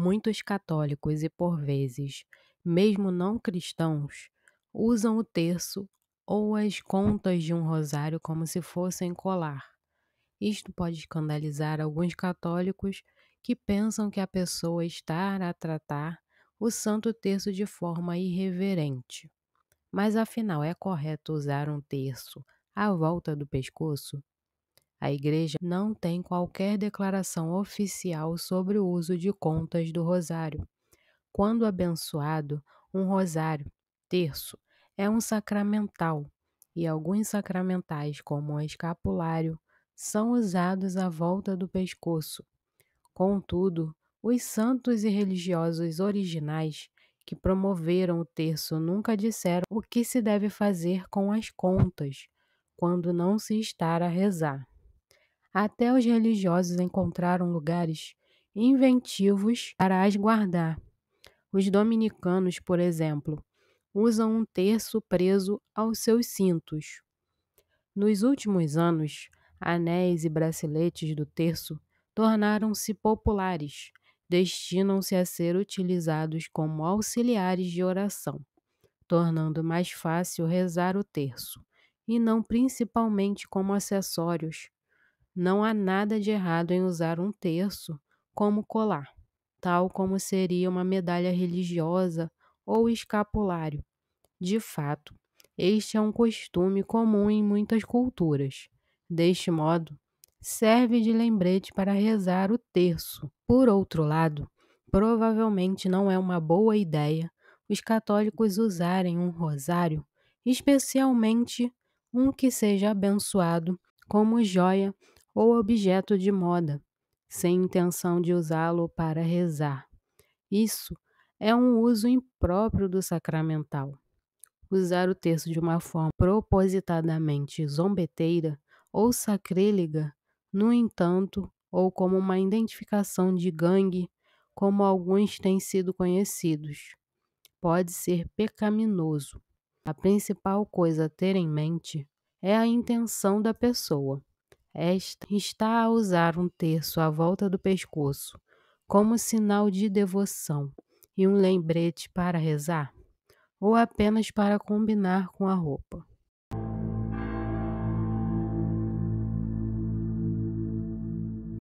Muitos católicos e, por vezes, mesmo não cristãos, usam o terço ou as contas de um rosário como se fossem colar. Isto pode escandalizar alguns católicos que pensam que a pessoa está a tratar o Santo Terço de forma irreverente. Mas afinal, é correto usar um terço à volta do pescoço? A Igreja não tem qualquer declaração oficial sobre o uso de contas do rosário. Quando abençoado, um rosário, terço, é um sacramental e alguns sacramentais, como o escapulário, são usados à volta do pescoço. Contudo, os santos e religiosos originais que promoveram o terço nunca disseram o que se deve fazer com as contas quando não se estar a rezar. Até os religiosos encontraram lugares inventivos para as guardar. Os dominicanos, por exemplo, usam um terço preso aos seus cintos. Nos últimos anos, anéis e braceletes do terço tornaram-se populares, destinam-se a ser utilizados como auxiliares de oração, tornando mais fácil rezar o terço, e não principalmente como acessórios não há nada de errado em usar um terço como colar, tal como seria uma medalha religiosa ou escapulário. De fato, este é um costume comum em muitas culturas. Deste modo, serve de lembrete para rezar o terço. Por outro lado, provavelmente não é uma boa ideia os católicos usarem um rosário, especialmente um que seja abençoado como joia ou objeto de moda, sem intenção de usá-lo para rezar. Isso é um uso impróprio do sacramental. Usar o texto de uma forma propositadamente zombeteira ou sacrílega, no entanto, ou como uma identificação de gangue, como alguns têm sido conhecidos, pode ser pecaminoso. A principal coisa a ter em mente é a intenção da pessoa. É Esta está a usar um terço à volta do pescoço, como sinal de devoção e um lembrete para rezar, ou apenas para combinar com a roupa.